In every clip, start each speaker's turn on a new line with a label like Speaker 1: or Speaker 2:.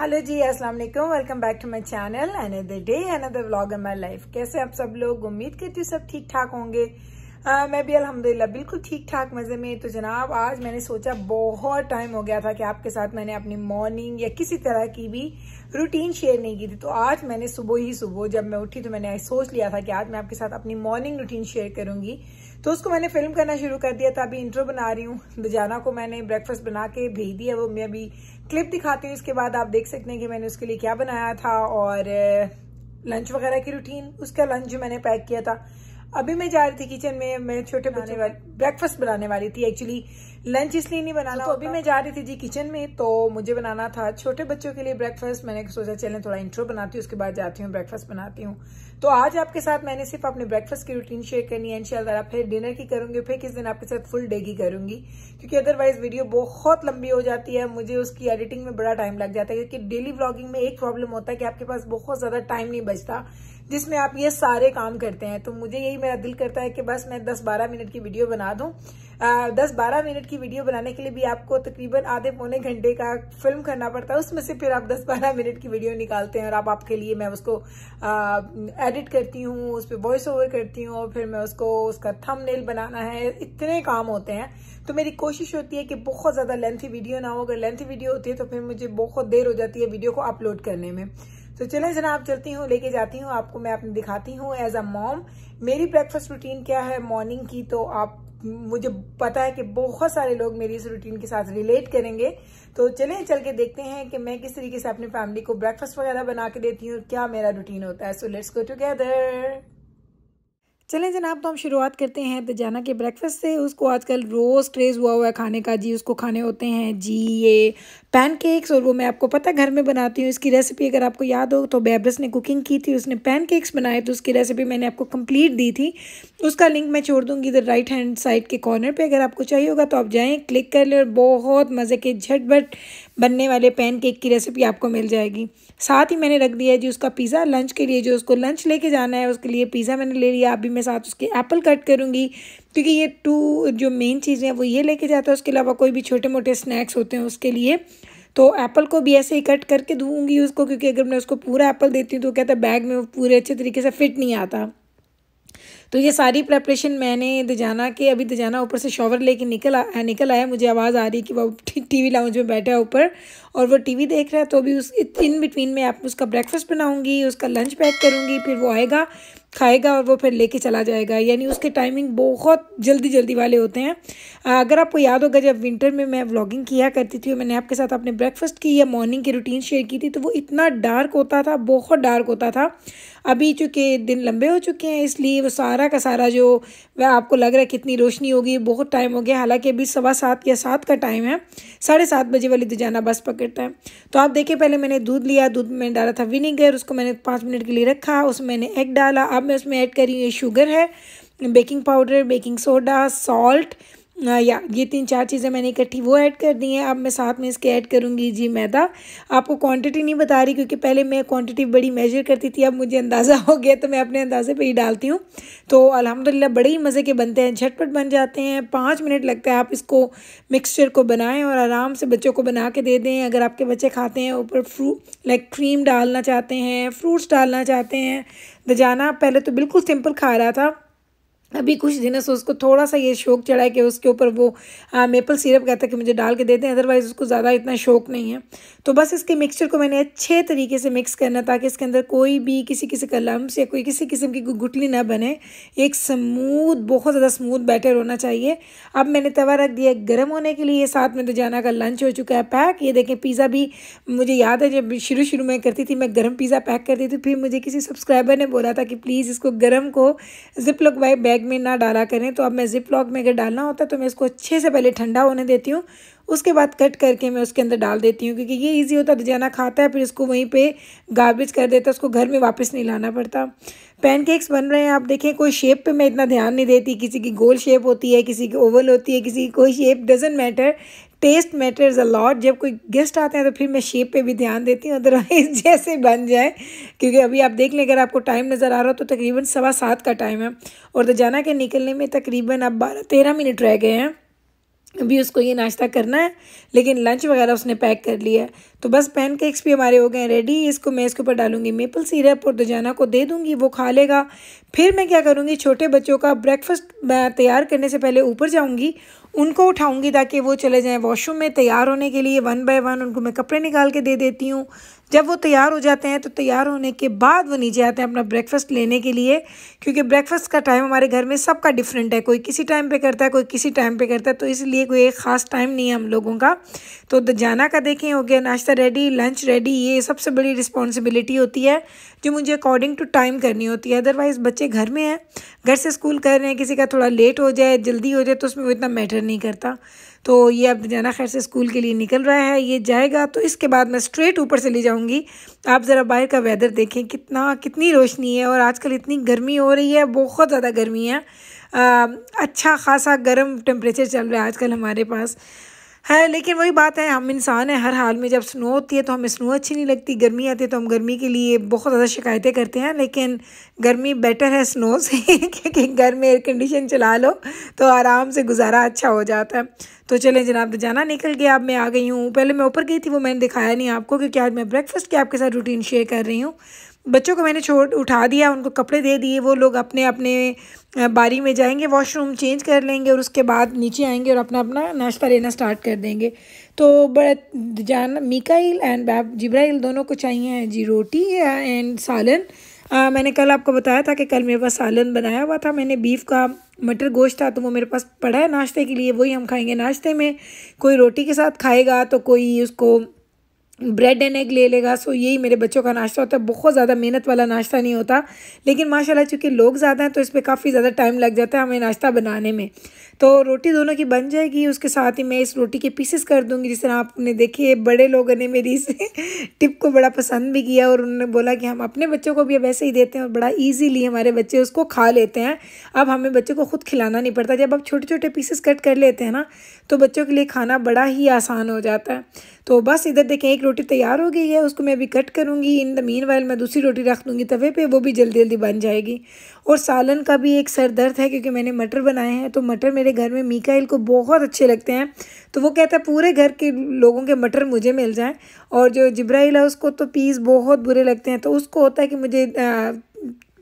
Speaker 1: hello ji अस्सलाम वालेकुम welcome back to my channel another day another vlog in my life कैसे आप सब लोग उम्मीद करती हूँ सब ठीक ठाक होंगे आ, मैं भी अल्हम्दुलिल्लाह बिल्कुल ठीक ठाक मज़े में तो जनाब आज मैंने सोचा बहुत टाइम हो गया था कि आपके साथ मैंने अपनी मॉर्निंग या किसी तरह की भी रूटीन शेयर नहीं की थी तो आज मैंने सुबह ही सुबह जब मैं उठी तो मैंने सोच लिया था कि आज मैं आपके साथ अपनी मॉर्निंग रूटीन शेयर करूंगी तो उसको मैंने फिल्म करना शुरू कर दिया था अभी इंट्रो बना रही हूँ दुजाना तो को मैंने ब्रेकफास्ट बना के भेज दिया वो मैं अभी क्लिप दिखाती हूँ इसके बाद आप देख सकते हैं कि मैंने उसके लिए क्या बनाया था और लंच वगैरह की रूटीन उसका लंच जो मैंने पैक किया था अभी मैं जा रही थी किचन में मैं छोटे बच्चे ब्रेकफास्ट बनाने वाली थी एक्चुअली लंच इसलिए नहीं बनाना तो अभी मैं जा रही थी जी किचन में तो मुझे बनाना था छोटे बच्चों के लिए ब्रेकफास्ट मैंने सोचा चलें थोड़ा इंट्रो बनाती हूँ उसके बाद जाती हूँ ब्रेकफास्ट बनाती हूँ तो आज आपके साथ मैंने सिर्फ अपने ब्रेकफास्ट की रूटीन शेयर करनी है इनशाला फिर डिनर की करूंगी फिर किस दिन आपके साथ फुल डे की करूंगी क्योंकि अदरवाइज वीडियो बहुत लंबी हो जाती है मुझे उसकी एडिटिंग में बड़ा टाइम लग जाता है क्योंकि डेली ब्लॉगिंग में एक प्रॉब्लम होता है कि आपके पास बहुत ज्यादा टाइम नहीं बचता जिसमें आप ये सारे काम करते हैं तो मुझे यही मेरा दिल करता है कि बस मैं 10-12 मिनट की वीडियो बना दूं दस बारह मिनट की वीडियो बनाने के लिए भी आपको तकरीबन आधे पौने घंटे का फिल्म करना पड़ता है उसमें से फिर आप दस बारह मिनट की वीडियो निकालते हैं और आप आपके लिए मैं उसको एडिट करती हूँ उस पर वॉइस ओवर करती हूँ फिर मैं उसको उसका थम बनाना है इतने काम होते हैं तो मेरी कोशिश होती है कि बहुत ज़्यादा लेंथी वीडियो ना हो अगर लेंथी वीडियो होती है तो फिर मुझे बहुत देर हो जाती है वीडियो को अपलोड करने में तो चले जनाब चलती हूँ लेके जाती हूँ आपको मैं अपने दिखाती हूँ एज अ मॉम मेरी ब्रेकफास्ट रूटीन क्या है मॉर्निंग की तो आप मुझे पता है कि बहुत सारे लोग मेरी इस रूटीन के साथ रिलेट करेंगे तो चले चल के देखते हैं कि मैं किस तरीके से अपनी फैमिली को ब्रेकफास्ट वगैरह बना के देती हूँ क्या मेरा रूटीन होता है सो लेट्स गो टूगेदर चलें जनाब तो हम शुरुआत करते हैं तजाना के ब्रेकफास्ट से उसको आजकल रोज़ क्रेज़ हुआ हुआ है खाने का जी उसको खाने होते हैं जी ये पैनकेक्स और वो मैं आपको पता घर में बनाती हूँ इसकी रेसिपी अगर आपको याद हो तो बेबरस ने कुकिंग की थी उसने पैनकेक्स बनाए तो उसकी रेसिपी मैंने आपको कंप्लीट दी थी उसका लिंक मैं छोड़ दूँगी इधर राइट हैंड साइड के कॉर्नर पर अगर आपको चाहिए होगा तो आप जाएँ क्लिक कर लें और बहुत मज़े के झटबट बनने वाले पैनकेक की रेसिपी आपको मिल जाएगी साथ ही मैंने रख दिया है जी उसका पिज़्ज़ा लंच के लिए जो उसको लंच लेके जाना है उसके लिए पिज़्ज़ा मैंने ले लिया अभी मैं साथ उसके एप्पल कट करूँगी क्योंकि ये टू जो मेन चीज़ें हैं वो ये लेके जाता है उसके अलावा कोई भी छोटे मोटे स्नैक्स होते हैं उसके लिए तो एप्पल को भी ऐसे ही कट करके दूँगी उसको क्योंकि अगर मैं उसको पूरा एप्पल देती हूँ तो कहता है बैग में वो पूरे अच्छे तरीके से फिट नहीं आता तो ये सारी प्रेपरेशन मैंने दजाना के अभी दजाना ऊपर से शॉवर लेके निकल आ, निकल आया मुझे आवाज़ आ रही कि वो टीवी लाउंज में बैठा है ऊपर और वो टीवी देख रहा है तो अभी उस इन बिटवीन में आप उसका ब्रेकफास्ट बनाऊँगी उसका लंच पैक करूँगी फिर वो आएगा खाएगा और वो फिर लेके चला जाएगा यानी उसके टाइमिंग बहुत जल्दी जल्दी वाले होते हैं अगर आपको याद होगा जब विंटर में मैं व्लॉगिंग किया करती थी और मैंने आपके साथ अपने ब्रेकफास्ट की या मॉर्निंग की रूटीन शेयर की थी तो वो इतना डार्क होता था बहुत डार्क होता था अभी चूँकि दिन लंबे हो चुके हैं इसलिए वो सारा का सारा जो वह आपको लग रहा है कितनी रोशनी होगी बहुत टाइम हो गया हालांकि अभी सवा सात या सात का टाइम है साढ़े सात बजे वाली दुजाना बस पकड़ता है तो आप देखिए पहले मैंने दूध लिया दूध में डाला था विनीगर उसको मैंने पाँच मिनट के लिए रखा उसमें मैंने एग डाला अब मैं उसमें ऐड करी ये शुगर है baking powder baking soda salt या ये तीन चार चीज़ें मैंने इकट्ठी वो ऐड कर दी हैं अब मैं साथ में इसके ऐड करूँगी जी मैदा आपको क्वांटिटी नहीं बता रही क्योंकि पहले मैं क्वांटिटी बड़ी मेजर करती थी अब मुझे अंदाज़ा हो गया तो मैं अपने अंदाजे पे ही डालती हूँ तो अल्हम्दुलिल्लाह बड़े ही मज़े के बनते हैं झटपट बन जाते हैं पाँच मिनट लगता है आप इसको मिक्सचर को बनाएँ और आराम से बच्चों को बना के दे दें अगर आपके बच्चे खाते हैं ऊपर फ्रू लाइक क्रीम डालना चाहते हैं फ्रूट्स डालना चाहते हैं दजाना तो पहले तो बिल्कुल सिंपल खा रहा था अभी कुछ दिनों से उसको थोड़ा सा ये शौक चढ़ा है कि उसके ऊपर वो आ, मेपल सिरप कहता है कि मुझे डाल के दे दें अदरवाइज़ उसको ज़्यादा इतना शौक नहीं है तो बस इसके मिक्सचर को मैंने अच्छे तरीके से मिक्स करना ताकि इसके अंदर कोई भी किसी किसी का लम्स या कोई किसी किस्म की गुटली ना बने एक स्मूथ बहुत ज़्यादा स्मूथ बैटर होना चाहिए अब मैंने तवा रख दिया गर्म होने के लिए साथ में तो जाना का लंच हो चुका है पैक ये देखें पिज़्ज़ा भी मुझे याद है जब शुरू शुरू में करती थी मैं गर्म पिज़्ज़ा पैक करती थी फिर मुझे किसी सब्सक्राइबर ने बोला था कि प्लीज़ इसको गर्म को जिप लगवाए बैग बैग में ना डाला करें तो अब मैं ज़िप लॉक में अगर डालना होता तो मैं इसको अच्छे से पहले ठंडा होने देती हूँ उसके बाद कट करके मैं उसके अंदर डाल देती हूँ क्योंकि ये ईजी होता है जाना खाता है फिर इसको वहीं पे गार्बेज कर देता है उसको घर में वापस नहीं लाना पड़ता पैनकेक्स बन रहे हैं आप देखें कोई शेप पे मैं इतना ध्यान नहीं देती किसी की गोल शेप होती है किसी की ओवल होती है किसी की कोई shape doesn't matter taste matters a lot जब कोई गेस्ट आते हैं तो फिर मैं शेप पे भी ध्यान देती हूँ अदरवाइज जैसे बन जाए क्योंकि अभी आप देख लें अगर आपको टाइम नज़र आ रहा हो तो तकरीबन सवा सात का टाइम है और तो जाना के निकलने में तकरीबन अब बारह तेरह मिनट रह गए हैं अभी उसको ये नाश्ता करना है लेकिन लंच वगैरह उसने पैक कर लिया है तो बस पैन केक्स भी हमारे हो गए रेडी इसको मैं इसके ऊपर डालूंगी मेपल सिरप और दुजाना को दे दूंगी वो खा लेगा फिर मैं क्या करूँगी छोटे बच्चों का ब्रेकफास्ट तैयार करने से पहले ऊपर जाऊँगी उनको उठाऊंगी ताकि वो चले जाएँ वॉशरूम में तैयार होने के लिए वन बाय वन उनको मैं कपड़े निकाल के दे देती हूँ जब वो तैयार हो जाते हैं तो तैयार होने के बाद वो नीचे आते हैं अपना ब्रेकफास्ट लेने के लिए क्योंकि ब्रेकफास्ट का टाइम हमारे घर में सबका डिफरेंट है कोई किसी टाइम पे करता है कोई किसी टाइम पे करता है तो इसलिए कोई एक ख़ास टाइम नहीं है हम लोगों का तो जाना का देखें हो गया नाश्ता रेडी लंच रेडी ये सबसे बड़ी रिस्पॉन्सिबिलिटी होती है जो मुझे अकॉर्डिंग टू टाइम करनी होती है अदरवाइज़ बच्चे घर में हैं घर से स्कूल कर रहे हैं किसी का थोड़ा लेट हो जाए जल्दी हो जाए तो उसमें वो इतना मैटर नहीं करता तो ये अब जाना खैर से स्कूल के लिए निकल रहा है ये जाएगा तो इसके बाद मैं स्ट्रेट ऊपर से ले जाऊँगी आप ज़रा बाहर का वेदर देखें कितना कितनी रोशनी है और आजकल इतनी गर्मी हो रही है बहुत ज़्यादा गर्मी है आ, अच्छा खासा गर्म टेम्परेचर चल रहा है आजकल हमारे पास है लेकिन वही बात है हम इंसान हैं हर हाल में जब स्नो होती है तो हमें स्नो अच्छी नहीं लगती गर्मी आती है तो हम गर्मी के लिए बहुत ज़्यादा शिकायतें करते हैं लेकिन गर्मी बेटर है स्नो से क्योंकि घर में एयर कंडीशन चला लो तो आराम से गुजारा अच्छा हो जाता है तो चलें जनाब जाना निकल गया अब मैं आ गई हूँ पहले मैं ऊपर गई थी वो मैंने दिखाया नहीं आपको क्योंकि आज मैं ब्रेकफास्ट के आपके साथ रूटीन शेयर कर रही हूँ बच्चों को मैंने छोड़ उठा दिया उनको कपड़े दे दिए वो लोग अपने अपने बारी में जाएंगे वॉशरूम चेंज कर लेंगे और उसके बाद नीचे आएंगे और अपना अपना नाश्ता लेना स्टार्ट कर देंगे तो बड़ा जान मिकाइल एंड बैब जिब्राइल दोनों को चाहिए जी रोटी एंड सालन आ, मैंने कल आपको बताया था कि कल मेरे पास सालन बनाया हुआ था मैंने बीफ का मटर गोश्त था तो वो मेरे पास पड़ा है नाश्ते के लिए वही हम खाएंगे नाश्ते में कोई रोटी के साथ खाएगा तो कोई उसको ब्रेड एंड एग ले लेगा सो यही मेरे बच्चों का नाश्ता होता है बहुत ज़्यादा मेहनत वाला नाश्ता नहीं होता लेकिन माशाल्लाह चूँकि लोग ज़्यादा हैं तो इस पर काफ़ी ज़्यादा टाइम लग जाता है हमें नाश्ता बनाने में तो रोटी दोनों की बन जाएगी उसके साथ ही मैं इस रोटी के पीसेस कर दूँगी जिस तरह आपने देखे बड़े लोगों ने मेरी इस टिप को बड़ा पसंद भी किया और उन्होंने बोला कि हम अपने बच्चों को भी अब वैसे ही देते हैं और बड़ा ईजीली हमारे बच्चे उसको खा लेते हैं अब हमें बच्चों को खुद खिलाना नहीं पड़ता जब आप छोटे छोटे पीसेस कट कर लेते हैं ना तो बच्चों के लिए खाना बड़ा ही आसान हो जाता है तो बस इधर देखें एक रोटी तैयार हो गई है उसको मैं अभी कट करूँगी इन द मीन वाइल मैं दूसरी रोटी रख दूँगी तवे पर वो भी जल्दी जल्दी बन जाएगी और सालन का भी एक सर दर्द है क्योंकि मैंने मटर बनाए हैं तो मटर मेरे घर में मिकाइल को बहुत अच्छे लगते हैं तो वो कहता है पूरे घर के लोगों के मटर मुझे मिल जाएँ और जो जब्राइल है उसको तो पीस बहुत बुरे लगते हैं तो उसको होता है कि मुझे आ,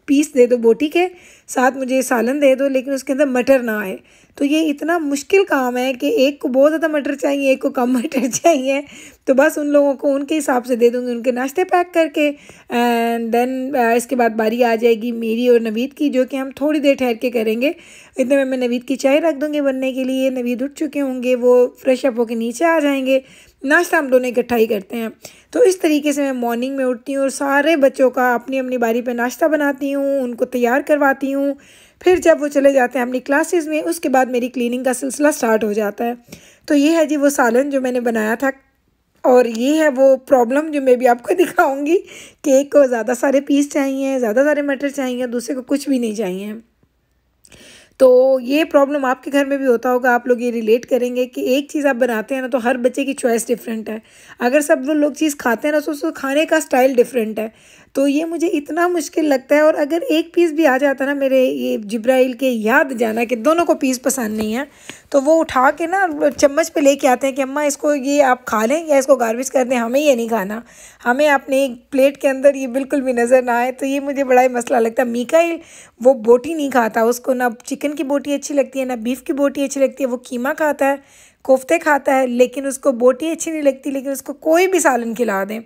Speaker 1: पीस दे दो बोटी के साथ मुझे सालन दे दो लेकिन उसके अंदर मटर ना आए तो ये इतना मुश्किल काम है कि एक को बहुत ज़्यादा मटर चाहिए एक को कम मटर चाहिए तो बस उन लोगों को उनके हिसाब से दे दूँगी उनके नाश्ते पैक करके एंड देन uh, इसके बाद बारी आ जाएगी मेरी और नवीद की जो कि हम थोड़ी देर ठहर के करेंगे इतने में मैं नवीद की चाय रख दूँगी बनने के लिए नवीद उठ चुके होंगे वो फ्रेश अप होकर नीचे आ जाएंगे नाश्ता हम दोनों इकट्ठा ही करते हैं तो इस तरीके से मैं मॉर्निंग में उठती हूँ और सारे बच्चों का अपनी अपनी बारी पर नाश्ता बनाती हूँ उनको तैयार करवाती हूँ फिर जब वो चले जाते हैं अपनी क्लासेस में उसके बाद मेरी क्लीनिंग का सिलसिला स्टार्ट हो जाता है तो ये है जी वो सालन जो मैंने बनाया था और ये है वो प्रॉब्लम जो मैं भी आपको दिखाऊंगी केक को ज़्यादा सारे पीस चाहिए ज़्यादा सारे मटर चाहिए दूसरे को कुछ भी नहीं चाहिए तो ये प्रॉब्लम आपके घर में भी होता होगा आप लोग ये रिलेट करेंगे कि एक चीज़ आप बनाते हैं ना तो हर बच्चे की चॉइस डिफरेंट है अगर सब लोग चीज़ खाते हैं ना तो उसको खाने का स्टाइल डिफरेंट है तो ये मुझे इतना मुश्किल लगता है और अगर एक पीस भी आ जाता ना मेरे ये जब्राइल के याद जाना कि दोनों को पीस पसंद नहीं है तो वो उठा के ना चम्मच पे लेके आते हैं कि अम्मा इसको ये आप खा लें या इसको गार्बेज कर दें हमें ये नहीं खाना हमें अपने एक प्लेट के अंदर ये बिल्कुल भी नज़र ना आए तो ये मुझे बड़ा ही मसला लगता है मीकाइल वो बोटी नहीं खाता उसको ना चिकन की बोटी अच्छी लगती है ना बीफ की बोटी अच्छी लगती है वो कीमा खाता है कोफ्ते खाता है लेकिन उसको बोटी अच्छी नहीं लगती लेकिन उसको कोई भी सालन खिला दें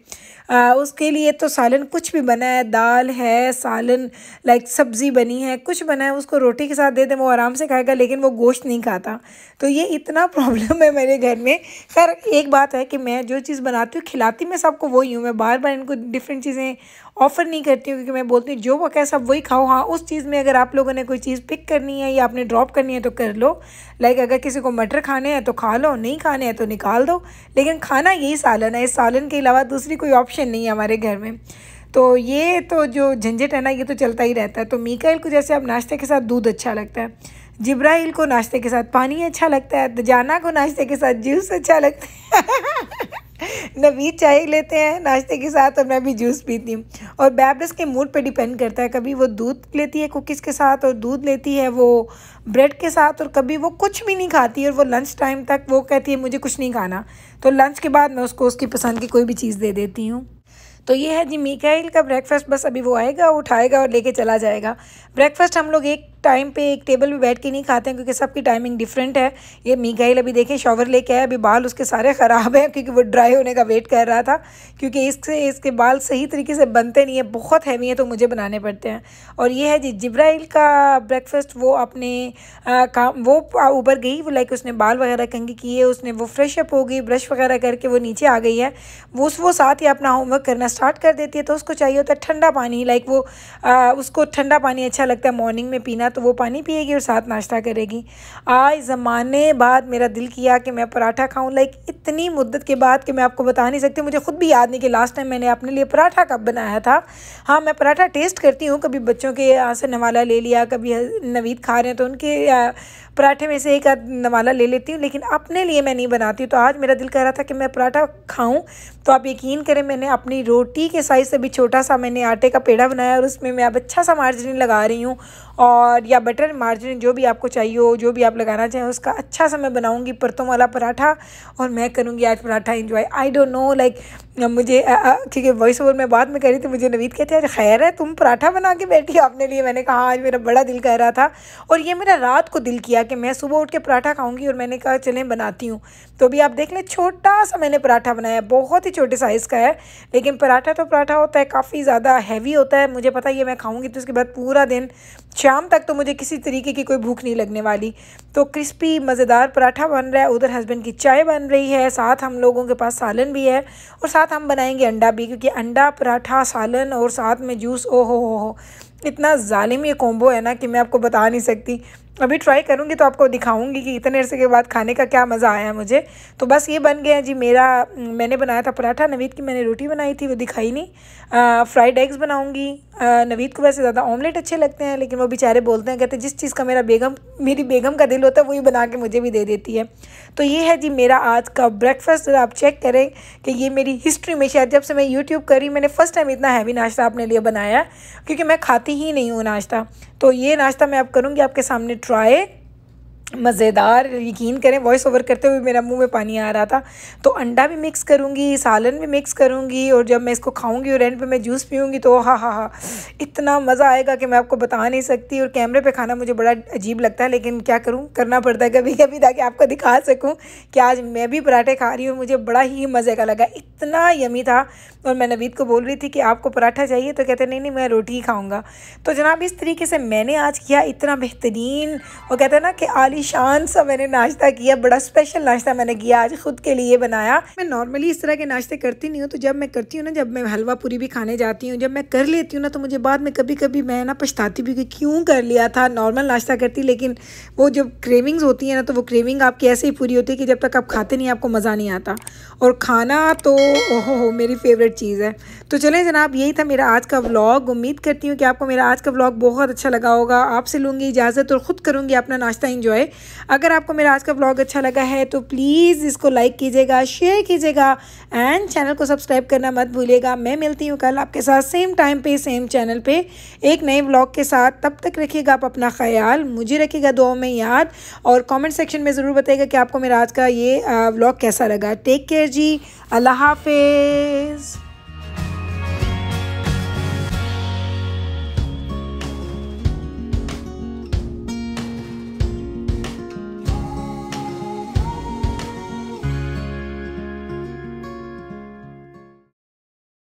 Speaker 1: आ, उसके लिए तो सालन कुछ भी बना है दाल है सालन लाइक सब्ज़ी बनी है कुछ बना है उसको रोटी के साथ दे दें वो आराम से खाएगा लेकिन वो गोश्त नहीं खाता तो ये इतना प्रॉब्लम है मेरे घर में खैर एक बात है कि मैं जो चीज़ बनाती हूँ खिलाती मैं सबको वही हूँ मैं बार बार इनको डिफरेंट चीज़ें ऑफ़र नहीं करती हूँ क्योंकि मैं बोलती हूँ जो वक़्त सब वही खाओ हाँ उस चीज़ में अगर आप लोगों ने कोई चीज़ पिक करनी है या आपने ड्रॉप करनी है तो कर लो लाइक अगर किसी को मटर खाने हैं तो खा लो नहीं खाने हैं तो निकाल दो लेकिन खाना यही सालन है इस सालन के अलावा दूसरी कोई ऑप्शन ऑप्शन नहीं है हमारे घर में तो ये तो जो झंझट है ना ये तो चलता ही रहता है तो मीकाइल को जैसे अब नाश्ते के साथ दूध अच्छा लगता है जिब्राइल को नाश्ते के साथ पानी अच्छा लगता है दजाना तो को नाश्ते के साथ जूस अच्छा लगता है नवीद चाय लेते हैं नाश्ते के साथ और मैं भी जूस पीती हूँ और बैबरस के मूड पे डिपेंड करता है कभी वो दूध लेती है कुकीज़ के साथ और दूध लेती है वो ब्रेड के साथ और कभी वो कुछ भी नहीं खाती और वो लंच टाइम तक वो कहती है मुझे कुछ नहीं खाना तो लंच के बाद मैं उसको उसकी पसंद की कोई भी चीज़ दे देती हूँ तो ये है जी मिकाइल का ब्रेकफास्ट बस अभी वो आएगा उठाएगा और लेके चला जाएगा ब्रेकफास्ट हम लोग एक टाइम पे एक टेबल पे बैठ के नहीं खाते हैं क्योंकि सबकी टाइमिंग डिफरेंट है ये मीघाइल अभी देखें शॉवर लेके आया अभी बाल उसके सारे ख़राब हैं क्योंकि वो ड्राई होने का वेट कर रहा था क्योंकि इससे इसके बाल सही तरीके से बनते नहीं है बहुत हैवी है तो मुझे बनाने पड़ते हैं और ये है जी जिब्राइल का ब्रेकफास्ट वो अपने काम वो उबर गई वो लाइक उसने बाल वगैरह कंगी किए उसने वो फ्रेश अप हो गई ब्रश वगैरह करके वो नीचे आ गई है वो उस वो साथ ही अपना होमवर्क करना स्टार्ट कर देती है तो उसको चाहिए होता है ठंडा पानी लाइक वो उसको ठंडा पानी अच्छा लगता है मॉर्निंग में पीना तो वो पानी पिएगी और साथ नाश्ता करेगी आज ज़माने बाद मेरा दिल किया कि मैं पराठा खाऊं लाइक इतनी मुद्दत के बाद कि मैं आपको बता नहीं सकती मुझे ख़ुद भी याद नहीं कि लास्ट टाइम मैंने अपने लिए पराठा कब बनाया था हाँ मैं पराठा टेस्ट करती हूँ कभी बच्चों के यहाँ से नवाला ले लिया कभी नवीद खा रहे हैं तो उनके पराठे में से एक आध नवाला ले लेती हूँ लेकिन अपने लिए मैं नहीं बनाती तो आज मेरा दिल कर रहा था कि मैं पराठा खाऊँ तो आप यकीन करें मैंने अपनी रोटी के साइज़ से भी छोटा सा मैंने आटे का पेड़ा बनाया और उसमें मैं अब अच्छा सा मार्जरीन लगा रही हूँ और या बटर मार्जरीन जो भी आपको चाहिए हो जो भी आप लगाना चाहें उसका अच्छा सा मैं बनाऊँगी परतों वाला पराठा और मैं करूँगी आज paratha enjoy I don't know like मुझे ठीक है वॉइस ओवर में बाद में रही थी मुझे नवीद कहते हैं खैर है तुम पराठा बना के बैठी आपने लिए मैंने कहा हाँ, आज मेरा बड़ा दिल कह रहा था और ये मेरा रात को दिल किया कि मैं सुबह उठ के पराठा खाऊंगी और मैंने कहा चलें बनाती हूँ तो अभी आप देख लें छोटा सा मैंने पराठा बनाया बहुत ही छोटे साइज़ का है लेकिन पराठा तो पराठा होता है काफ़ी ज़्यादा हैवी होता है मुझे पता ये मैं खाऊँगी तो उसके बाद पूरा दिन शाम तक तो मुझे किसी तरीके की कोई भूख नहीं लगने वाली तो क्रिस्पी मज़ेदार पराठा बन रहा है उधर हस्बैंड की चाय बन रही है साथ हम लोगों के पास सालन भी है और साथ हम बनाएंगे अंडा भी क्योंकि अंडा पराठा सालन और साथ में जूस ओ हो हो इतना ालिम ये कॉम्बो है ना कि मैं आपको बता नहीं सकती अभी ट्राई करूँगी तो आपको दिखाऊँगी कि इतने अरसे के बाद खाने का क्या मज़ा आया मुझे तो बस ये बन गया जी मेरा मैंने बनाया था पराठा नवीद की मैंने रोटी बनाई थी वो दिखाई नहीं फ्राइड एग्स बनाऊँगी नवीद को वैसे ज़्यादा ऑमलेट अच्छे लगते हैं लेकिन वो बेचारे बोलते हैं कहते जिस चीज़ का मेरा बेगम मेरी बेगम का दिल होता है वही बना के मुझे भी दे देती है तो ये है जी मेरा आज का ब्रेकफास्ट आप चेक करें कि ये मेरी हिस्ट्री में शायद जब से मैं यूट्यूब करी मैंने फ़र्स्ट टाइम इतना हैवी नाश्ता अपने लिए बनाया क्योंकि मैं खाती ही नहीं हूँ नाश्ता तो ये नाश्ता मैं आप करूँगी आपके सामने ट्राई मज़ेदार यकीन करें वॉइस ओवर करते हुए मेरा मुंह में पानी आ रहा था तो अंडा भी मिक्स करूँगी सालन भी मिक्स करूँगी और जब मैं इसको खाऊँगी और एंड पे मैं जूस पीऊँगी तो हाँ हाँ हाँ इतना मज़ा आएगा कि मैं आपको बता नहीं सकती और कैमरे पे खाना मुझे बड़ा अजीब लगता है लेकिन क्या करूँ करना पड़ता है कभी कभी ताकि आपको दिखा सकूँ कि आज मैं भी पराठे खा रही हूँ मुझे बड़ा ही मज़े का लगा इतना यमी था और मैं नवीद को बोल रही थी कि आपको पराठा चाहिए तो कहते नहीं नहीं मैं रोटी ही खाऊँगा तो जनाब इस तरीके से मैंने आज किया इतना बेहतरीन और कहते हैं ना कि आली शान सा मैंने नाश्ता किया बड़ा स्पेशल नाश्ता मैंने किया आज खुद के लिए बनाया मैं नॉर्मली इस तरह के नाश्ते करती नहीं हूँ तो जब मैं करती हूँ ना जब मैं हलवा पूरी भी खाने जाती हूँ जब मैं कर लेती हूँ ना तो मुझे बाद में कभी कभी मैं ना पछताती भी कि क्यों कर लिया था नॉर्मल नाश्ता करती लेकिन वो जब क्रेविंग्स होती है ना तो वो क्रेविंग आपकी ऐसे ही पूरी होती है कि जब तक आप खाते नहीं आपको मज़ा नहीं आता और खाना तो ओहो हो मेरी फेवरेट चीज़ है तो चलें जनाब यही था मेरा आज का व्लॉग उम्मीद करती हूँ कि आपको मेरा आज का व्लॉग बहुत अच्छा लगा होगा आपसे लूँगी इजाज़त और ख़ुद करूँगी अपना नाश्ता इंजॉय अगर आपको मेरा आज का ब्लॉग अच्छा लगा है तो प्लीज़ इसको लाइक कीजिएगा शेयर कीजिएगा एंड चैनल को सब्सक्राइब करना मत भूलिएगा मैं मिलती हूँ कल आपके साथ सेम टाइम पे सेम चैनल पे एक नए ब्लॉग के साथ तब तक रखिएगा आप अपना ख्याल मुझे रखिएगा दो में याद और कॉमेंट सेक्शन में ज़रूर बताइएगा कि आपको मेरा आज का ये ब्लॉग कैसा लगा टेक केयर जी अल्लाह हाफिज़